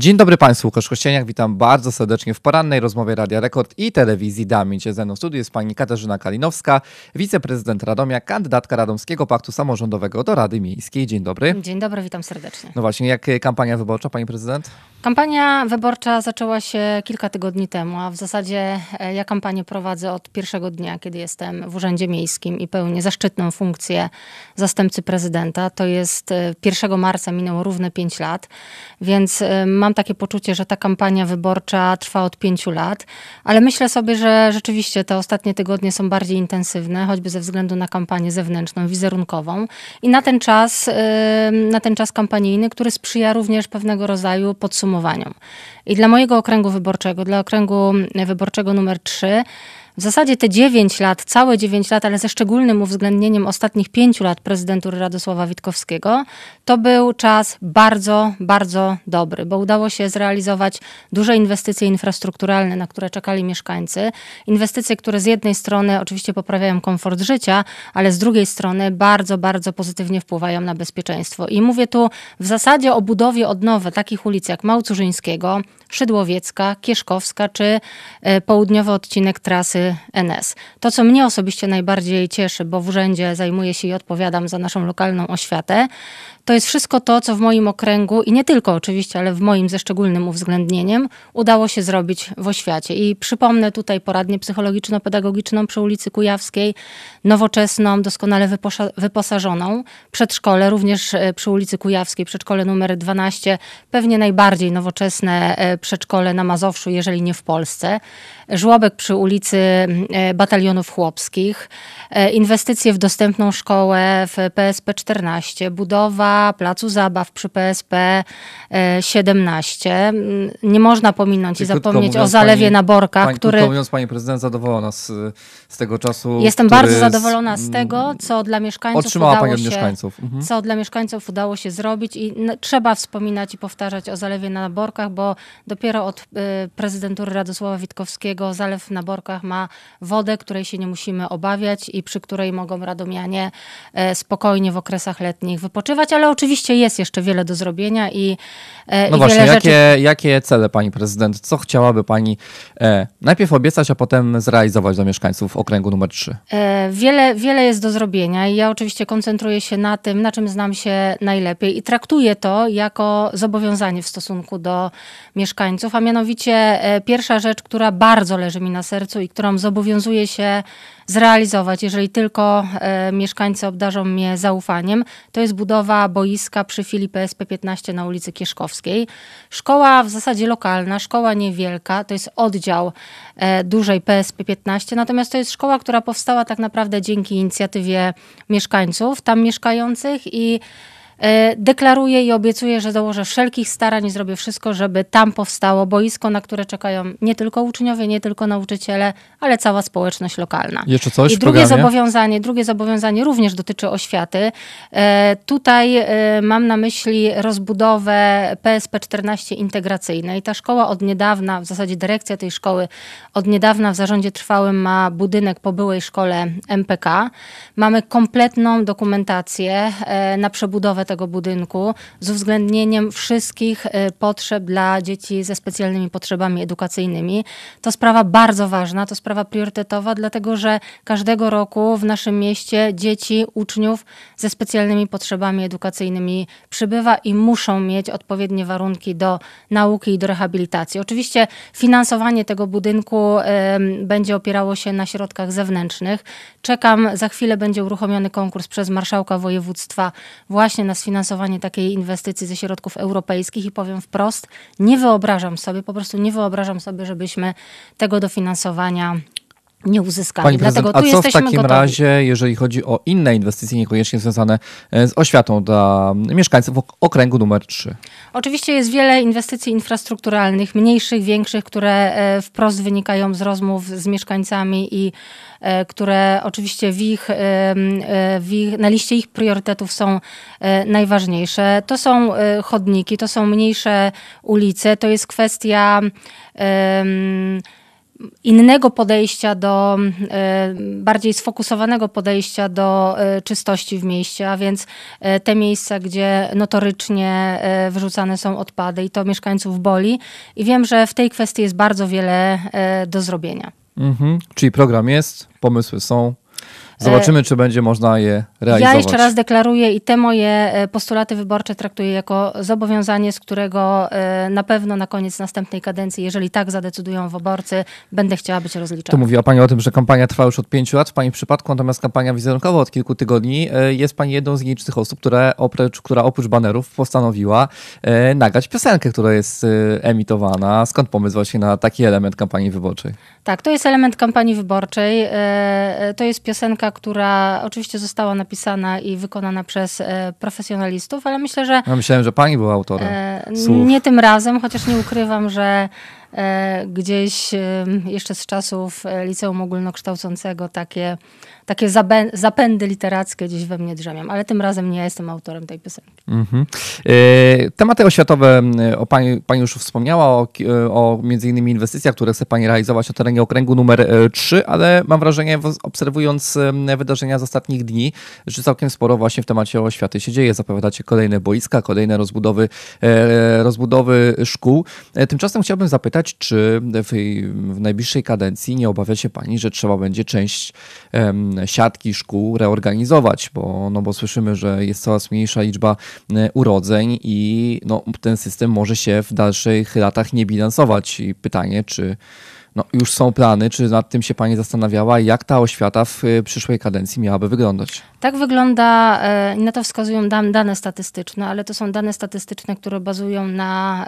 Dzień dobry Państwu, Łukasz Kościeniak, witam bardzo serdecznie w porannej rozmowie Radia Rekord i Telewizji Damiń. Ze mną w studiu jest pani Katarzyna Kalinowska, wiceprezydent Radomia, kandydatka Radomskiego Paktu Samorządowego do Rady Miejskiej. Dzień dobry. Dzień dobry, witam serdecznie. No właśnie, jak kampania wyborcza, pani prezydent? Kampania wyborcza zaczęła się kilka tygodni temu, a w zasadzie e, ja kampanię prowadzę od pierwszego dnia, kiedy jestem w Urzędzie Miejskim i pełnię zaszczytną funkcję zastępcy prezydenta. To jest 1 e, marca minęło równe 5 lat, więc e, mam takie poczucie, że ta kampania wyborcza trwa od 5 lat, ale myślę sobie, że rzeczywiście te ostatnie tygodnie są bardziej intensywne, choćby ze względu na kampanię zewnętrzną, wizerunkową i na ten czas, na ten czas kampanijny, który sprzyja również pewnego rodzaju podsumowaniu podsumowaniom. I dla mojego okręgu wyborczego, dla okręgu wyborczego numer 3, w zasadzie te 9 lat, całe 9 lat, ale ze szczególnym uwzględnieniem ostatnich 5 lat prezydentury Radosława Witkowskiego, to był czas bardzo, bardzo dobry, bo udało się zrealizować duże inwestycje infrastrukturalne, na które czekali mieszkańcy. Inwestycje, które z jednej strony oczywiście poprawiają komfort życia, ale z drugiej strony bardzo, bardzo pozytywnie wpływają na bezpieczeństwo. I mówię tu w zasadzie o budowie od takich ulic jak Małcużyńskiego, Szydłowiecka, Kieszkowska czy e, południowy odcinek trasy NS. To, co mnie osobiście najbardziej cieszy, bo w urzędzie zajmuję się i odpowiadam za naszą lokalną oświatę, to jest wszystko to, co w moim okręgu i nie tylko oczywiście, ale w moim ze szczególnym uwzględnieniem udało się zrobić w oświacie. I przypomnę tutaj poradnię psychologiczno-pedagogiczną przy ulicy Kujawskiej, nowoczesną, doskonale wyposażoną, przedszkole również e, przy ulicy Kujawskiej, przedszkole numer 12, pewnie najbardziej nowoczesne e, przedszkole na Mazowszu, jeżeli nie w Polsce, żłobek przy ulicy e, Batalionów Chłopskich, inwestycje w dostępną szkołę w PSP 14, budowa placu zabaw przy PSP 17. E, mm, nie można pominąć i zapomnieć o zalewie pani, na Borkach, pani, który... mówiąc, pani prezydent zadowolona nas z, z tego czasu. Jestem bardzo zadowolona z tego, co dla mieszkańców otrzymała udało pani od się, mieszkańców. Mhm. co dla mieszkańców udało się zrobić i trzeba wspominać i powtarzać o zalewie na Borkach, bo dopiero od y, prezydentury Radosława Witkowskiego zalew na Borkach ma wodę, której się nie musimy obawiać i przy której mogą radomianie y, spokojnie w okresach letnich wypoczywać, ale oczywiście jest jeszcze wiele do zrobienia i. E, no i właśnie, wiele jakie, rzeczy... jakie cele pani prezydent? Co chciałaby pani e, najpierw obiecać, a potem zrealizować dla mieszkańców okręgu numer 3? E, wiele, wiele jest do zrobienia i ja oczywiście koncentruję się na tym, na czym znam się najlepiej i traktuję to jako zobowiązanie w stosunku do mieszkańców, a mianowicie e, pierwsza rzecz, która bardzo leży mi na sercu i którą zobowiązuję się zrealizować, jeżeli tylko e, mieszkańcy obdarzą mnie zaufaniem, to jest budowa boiska przy filii PSP 15 na ulicy Kieszkowskiej. Szkoła w zasadzie lokalna, szkoła niewielka, to jest oddział e, dużej PSP 15, natomiast to jest szkoła, która powstała tak naprawdę dzięki inicjatywie mieszkańców tam mieszkających i E, deklaruję i obiecuję, że dołożę wszelkich starań i zrobię wszystko, żeby tam powstało boisko, na które czekają nie tylko uczniowie, nie tylko nauczyciele, ale cała społeczność lokalna. Jeszcze coś I drugie zobowiązanie, drugie zobowiązanie również dotyczy oświaty. E, tutaj e, mam na myśli rozbudowę PSP 14 integracyjnej. Ta szkoła od niedawna, w zasadzie dyrekcja tej szkoły od niedawna w zarządzie trwałym ma budynek po byłej szkole MPK. Mamy kompletną dokumentację na przebudowę tego budynku z uwzględnieniem wszystkich y, potrzeb dla dzieci ze specjalnymi potrzebami edukacyjnymi. To sprawa bardzo ważna, to sprawa priorytetowa, dlatego że każdego roku w naszym mieście dzieci, uczniów ze specjalnymi potrzebami edukacyjnymi przybywa i muszą mieć odpowiednie warunki do nauki i do rehabilitacji. Oczywiście finansowanie tego budynku y, będzie opierało się na środkach zewnętrznych. Czekam, za chwilę będzie uruchomiony konkurs przez marszałka województwa właśnie na sfinansowanie takiej inwestycji ze środków europejskich i powiem wprost, nie wyobrażam sobie, po prostu nie wyobrażam sobie, żebyśmy tego dofinansowania nie uzyskali. Pani prezydent, Dlatego tu a co w takim gotowi. razie, jeżeli chodzi o inne inwestycje, niekoniecznie związane e, z oświatą dla mm, mieszkańców okręgu numer 3? Oczywiście jest wiele inwestycji infrastrukturalnych, mniejszych, większych, które e, wprost wynikają z rozmów z mieszkańcami i e, które oczywiście w ich, w ich, na liście ich priorytetów są najważniejsze. To są chodniki, to są mniejsze ulice, to jest kwestia. Um, innego podejścia do, e, bardziej sfokusowanego podejścia do e, czystości w mieście, a więc e, te miejsca, gdzie notorycznie wyrzucane są odpady i to mieszkańców boli. I wiem, że w tej kwestii jest bardzo wiele do zrobienia. Mhm. Czyli program jest, pomysły są. Zobaczymy, czy będzie można je realizować. Ja jeszcze raz deklaruję i te moje e, postulaty wyborcze traktuję jako zobowiązanie, z którego e, na pewno na koniec następnej kadencji, jeżeli tak zadecydują wyborcy, będę chciała być rozliczona. Tu mówiła Pani o tym, że kampania trwa już od pięciu lat w Pani przypadku, natomiast kampania wizerunkowa od kilku tygodni e, jest Pani jedną z nielicznych osób, które oprócz, która oprócz banerów postanowiła nagać piosenkę, która jest emitowana. Skąd pomysł właśnie na taki element kampanii wyborczej? Tak, to jest element kampanii wyborczej. To jest piosenka, która oczywiście została napisana i wykonana przez e, profesjonalistów, ale myślę, że. Ja myślałem, że pani była autorem. E, nie tym razem, chociaż nie ukrywam, że E, gdzieś jeszcze z czasów e, liceum ogólnokształcącego takie, takie zapędy literackie gdzieś we mnie drzemią, ale tym razem nie jestem autorem tej piosenki. Mhm. E, tematy oświatowe, o pani, pani już wspomniała o, o między innymi inwestycjach, które chce pani realizować na terenie okręgu numer 3, ale mam wrażenie, obserwując wydarzenia z ostatnich dni, że całkiem sporo właśnie w temacie oświaty się dzieje. Zapowiadacie kolejne boiska, kolejne rozbudowy, rozbudowy szkół. Tymczasem chciałbym zapytać, zapytać, czy w, w najbliższej kadencji nie obawia się pani, że trzeba będzie część siatki szkół reorganizować, bo, no bo słyszymy, że jest coraz mniejsza liczba urodzeń i no, ten system może się w dalszych latach nie bilansować. I pytanie, czy no, już są plany. Czy nad tym się Pani zastanawiała, jak ta oświata w y, przyszłej kadencji miałaby wyglądać? Tak wygląda, y, na to wskazują dane statystyczne, ale to są dane statystyczne, które bazują na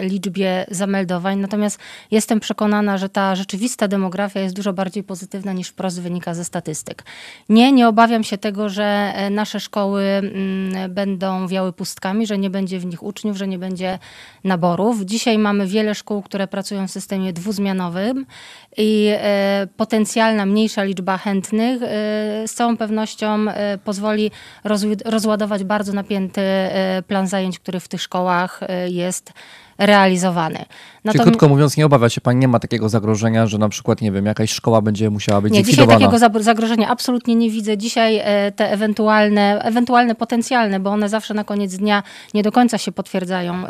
liczbie zameldowań. Natomiast jestem przekonana, że ta rzeczywista demografia jest dużo bardziej pozytywna niż wprost wynika ze statystyk. Nie, nie obawiam się tego, że e, nasze szkoły mm, będą wiały pustkami, że nie będzie w nich uczniów, że nie będzie naborów. Dzisiaj mamy wiele szkół, które pracują w systemie dwuzmiennym i e, potencjalna mniejsza liczba chętnych e, z całą pewnością e, pozwoli rozładować bardzo napięty plan zajęć, który w tych szkołach jest realizowany. Natomiast... Czyli krótko mówiąc, nie obawia się Pani, nie ma takiego zagrożenia, że na przykład, nie wiem, jakaś szkoła będzie musiała być zlikwidowana. Nie, dzisiaj takiego zagrożenia absolutnie nie widzę. Dzisiaj e, te ewentualne, ewentualne potencjalne, bo one zawsze na koniec dnia nie do końca się potwierdzają, e,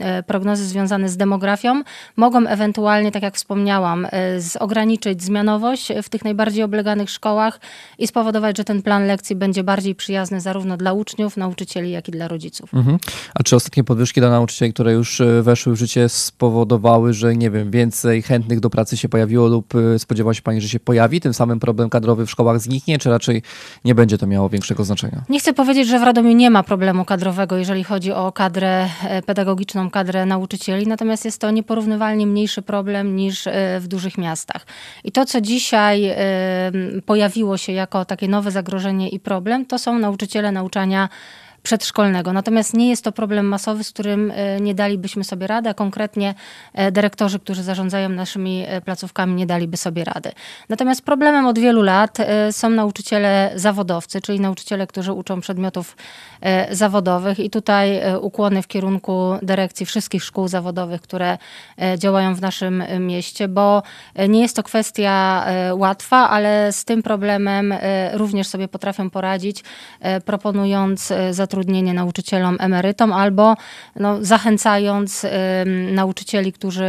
e, prognozy związane z demografią, mogą ewentualnie, tak jak wspomniałam, ograniczyć zmianowość w tych najbardziej obleganych szkołach i spowodować, że ten plan lekcji będzie bardziej przyjazny zarówno dla uczniów, nauczycieli, jak i dla rodziców. Mhm. A czy ostatnie podwyżki dla nauczycieli, które już weszły w życie spowodowały, że nie wiem, więcej chętnych do pracy się pojawiło lub y, spodziewała się Pani, że się pojawi? Tym samym problem kadrowy w szkołach zniknie, czy raczej nie będzie to miało większego znaczenia? Nie chcę powiedzieć, że w Radomiu nie ma problemu kadrowego, jeżeli chodzi o kadrę e, pedagogiczną, kadrę nauczycieli, natomiast jest to nieporównywalnie mniejszy problem niż e, w dużych miastach. I to, co dzisiaj e, pojawiło się jako takie nowe zagrożenie i problem, to są nauczyciele nauczania przedszkolnego. Natomiast nie jest to problem masowy, z którym e, nie dalibyśmy sobie rady, a konkretnie e, dyrektorzy, którzy zarządzają naszymi e, placówkami, nie daliby sobie rady. Natomiast problemem od wielu lat są nauczyciele zawodowcy, czyli nauczyciele, którzy uczą przedmiotów zawodowych i tutaj ukłony w kierunku dyrekcji wszystkich szkół zawodowych, które działają w naszym mieście, bo nie jest to kwestia łatwa, ale z tym problemem również sobie potrafią poradzić, proponując zatrudnienie zatrudnienie nauczycielom emerytom, albo no, zachęcając nauczycieli, którzy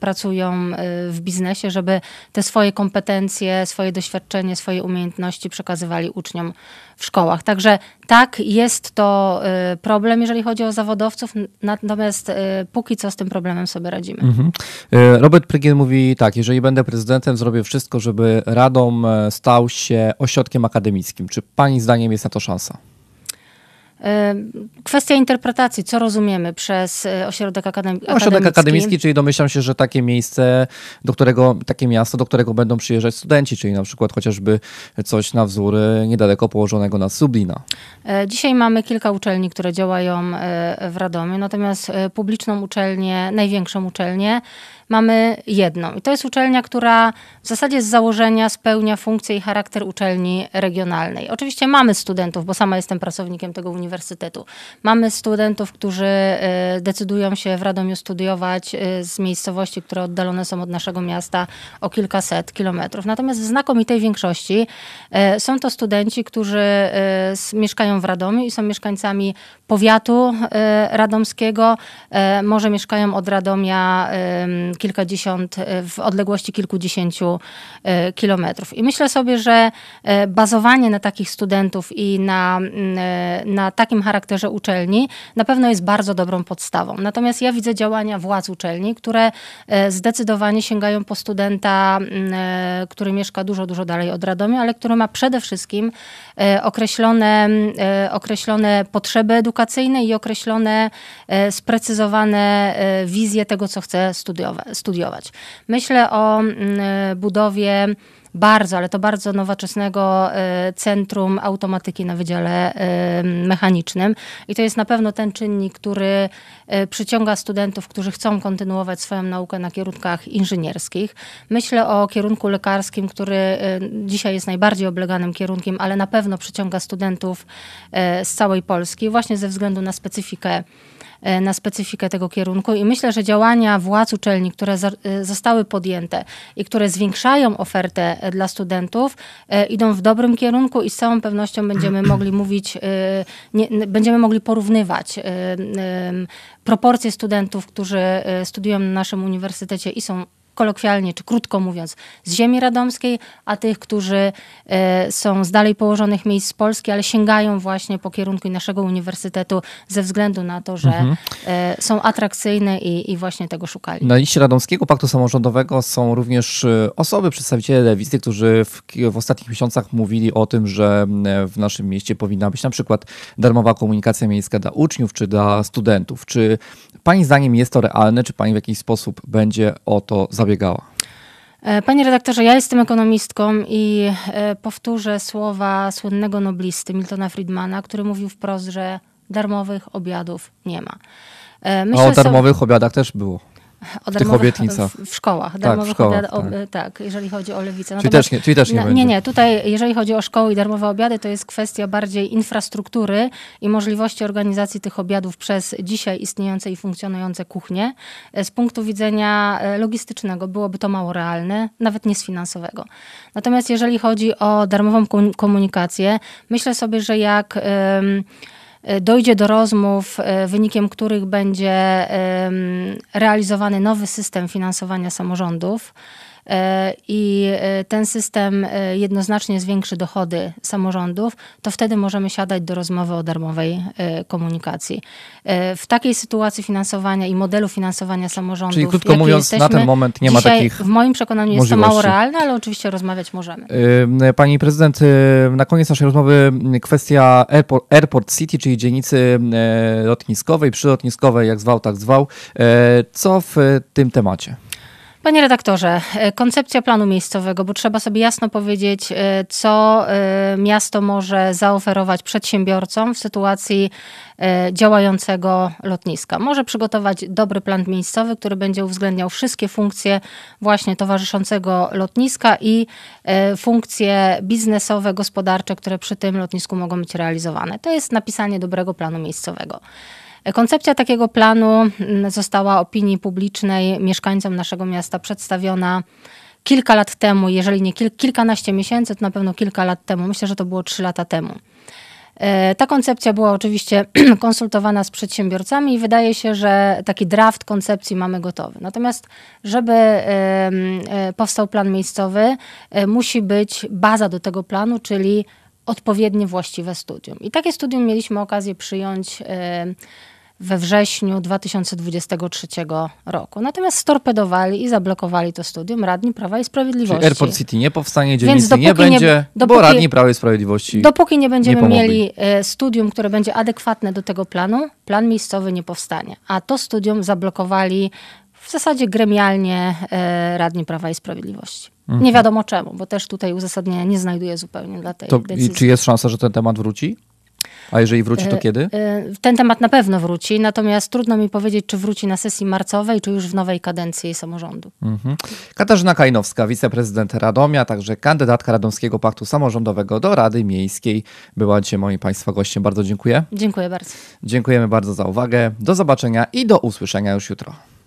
pracują y, w biznesie, żeby te swoje kompetencje, swoje doświadczenie, swoje umiejętności przekazywali uczniom w szkołach. Także tak, jest to y, problem, jeżeli chodzi o zawodowców, natomiast y, póki co z tym problemem sobie radzimy. Mhm. Robert Prygien mówi tak, jeżeli będę prezydentem, zrobię wszystko, żeby Radom e, stał się ośrodkiem akademickim. Czy pani zdaniem jest na to szansa? Kwestia interpretacji, co rozumiemy przez e, no, ośrodek akademicki. ośrodek akademicki, czyli domyślam się, że takie miejsce, do którego, takie miasto, do którego będą przyjeżdżać studenci, czyli na przykład chociażby coś na wzór e, niedaleko położonego na Sublina. E, dzisiaj mamy kilka uczelni, które działają w Radomiu, natomiast publiczną uczelnię, największą uczelnię mamy jedną. I to jest uczelnia, która w zasadzie z założenia spełnia funkcję i charakter uczelni regionalnej. Oczywiście mamy studentów, bo sama jestem pracownikiem tego uniwersytetu. Mamy studentów, którzy e, decydują się w Radomiu studiować e, z miejscowości, które oddalone są od naszego miasta o kilkaset kilometrów. Natomiast w znakomitej większości e, są to studenci, którzy mieszkają w Radomiu i są mieszkańcami powiatu radomskiego. Może mieszkają od Radomia kilkadziesiąt, e, w odległości kilkudziesięciu e, kilometrów. I myślę sobie, że e, bazowanie na takich studentów i na, na takim charakterze uczelni na pewno jest bardzo dobrą podstawą. Natomiast ja widzę działania władz uczelni, które zdecydowanie sięgają po studenta, który mieszka dużo, dużo dalej od Radomia, ale który ma przede wszystkim określone, określone potrzeby edukacyjne i określone sprecyzowane wizje tego, co chce studiować studiować. Myślę o mm, budowie bardzo, ale to bardzo nowoczesnego e, centrum automatyki na Wydziale e, Mechanicznym. I to jest na pewno ten czynnik, który e, przyciąga studentów, którzy chcą kontynuować swoją naukę na kierunkach inżynierskich. Myślę o kierunku lekarskim, który dzisiaj jest najbardziej obleganym kierunkiem, ale na pewno przyciąga studentów z całej Polski, właśnie ze względu na specyfikę E, na specyfikę tego kierunku i myślę, że działania władz uczelni, które e, zostały podjęte i które zwiększają ofertę e, dla studentów, idą w dobrym kierunku i z całą pewnością będziemy mogli mówić, nie, będziemy mogli porównywać proporcje studentów, którzy studiują na naszym uniwersytecie i są kolokwialnie czy krótko mówiąc, z ziemi radomskiej, a tych, którzy e, są z dalej położonych miejsc z Polski, ale sięgają właśnie po kierunku naszego uniwersytetu ze względu na to, że mhm. E, są atrakcyjne i, i właśnie tego szukali. Na liście Radomskiego Paktu Samorządowego są również e, osoby, przedstawiciele lewicy, którzy w, w ostatnich miesiącach mówili o tym, że w naszym mieście powinna być na przykład darmowa komunikacja miejska dla uczniów czy dla studentów. Czy Pani zdaniem jest to realne? Czy Pani w jakiś sposób będzie o to zabiegać? E, panie redaktorze, ja jestem ekonomistką i e, powtórzę słowa słynnego noblisty Miltona Friedmana, który mówił wprost, że darmowych obiadów nie ma. E, myślę o darmowych sobie... obiadach też było o tych obietnicach. W, w szkołach. Tak, w szkołach, tak. tak. jeżeli chodzi o lewicę. Czyli też nie, czyli też nie, na, nie, nie, tutaj jeżeli chodzi o szkoły i darmowe obiady, to jest kwestia bardziej infrastruktury i możliwości organizacji tych obiadów przez dzisiaj istniejące i funkcjonujące kuchnie. E, z punktu widzenia e, logistycznego byłoby to mało realne, nawet nie z finansowego. Natomiast jeżeli chodzi o darmową komunikację, myślę sobie, że jak... E, dojdzie do rozmów, e, wynikiem których będzie realizowany nowy system finansowania samorządów. E, i e, ten system e, jednoznacznie zwiększy dochody samorządów, to wtedy możemy siadać do rozmowy o darmowej komunikacji. W takiej sytuacji finansowania i modelu finansowania samorządów. Czyli krótko mówiąc, na ten moment nie ma takich. W moim przekonaniu możliwości. jest to mało realne, ale oczywiście rozmawiać możemy. Pani prezydent, na koniec naszej rozmowy kwestia Airport, Airport City, czyli dzielnicy lotniskowej, przylotniskowej, jak zwał, tak zwał. Co w tym temacie? Panie redaktorze, e, koncepcja planu miejscowego, bo trzeba sobie jasno powiedzieć, e, co e, miasto może zaoferować przedsiębiorcom w sytuacji działającego lotniska. Może przygotować dobry plan miejscowy, który będzie uwzględniał wszystkie funkcje właśnie towarzyszącego lotniska i funkcje biznesowe, gospodarcze, które przy tym lotnisku mogą być realizowane. To jest napisanie dobrego planu miejscowego. Koncepcja takiego planu mm, została opinii publicznej, mieszkańcom naszego miasta przedstawiona kilka lat temu, jeżeli nie kil kilkanaście miesięcy, to na pewno kilka lat temu. Myślę, że to było trzy lata temu. E, ta koncepcja była oczywiście konsultowana z przedsiębiorcami i wydaje się, że taki draft koncepcji mamy gotowy. Natomiast, żeby e, powstał plan miejscowy, e, musi być baza do tego planu, czyli odpowiednie, właściwe studium. I takie studium mieliśmy okazję przyjąć y, we wrześniu 2023 roku. Natomiast storpedowali i zablokowali to studium radni Prawa i Sprawiedliwości. Czyli Airport City nie powstanie, dzielnicy nie będzie, nie, dopóki, bo radni Prawa i Sprawiedliwości Dopóki nie będziemy nie mieli y, studium, które będzie adekwatne do tego planu, plan miejscowy nie powstanie. A to studium zablokowali w zasadzie gremialnie y, radni Prawa i Sprawiedliwości. Mhm. Nie wiadomo czemu, bo też tutaj uzasadnienia nie znajduję zupełnie dla tej to decyzji. I czy jest szansa, że ten temat wróci? A jeżeli wróci, to e, kiedy? E, ten temat na pewno wróci, natomiast trudno mi powiedzieć, czy wróci na sesji marcowej, czy już w nowej kadencji samorządu. Mhm. Katarzyna Kajnowska, wiceprezydent Radomia, także kandydatka Radomskiego Paktu Samorządowego do Rady Miejskiej, była dzisiaj moim Państwa gościem. Bardzo dziękuję. Dziękuję bardzo. Dziękujemy bardzo za uwagę. Do zobaczenia i do usłyszenia już jutro.